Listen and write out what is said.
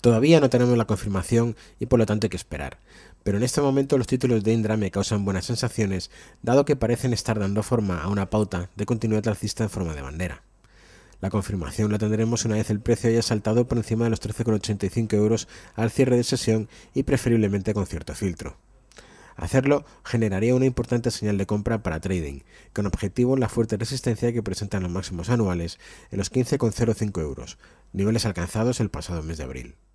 Todavía no tenemos la confirmación y por lo tanto hay que esperar, pero en este momento los títulos de Indra me causan buenas sensaciones, dado que parecen estar dando forma a una pauta de continuidad alcista en forma de bandera. La confirmación la tendremos una vez el precio haya saltado por encima de los 13,85 euros al cierre de sesión y preferiblemente con cierto filtro. Hacerlo generaría una importante señal de compra para trading, con objetivo en la fuerte resistencia que presentan los máximos anuales en los 15,05 euros, niveles alcanzados el pasado mes de abril.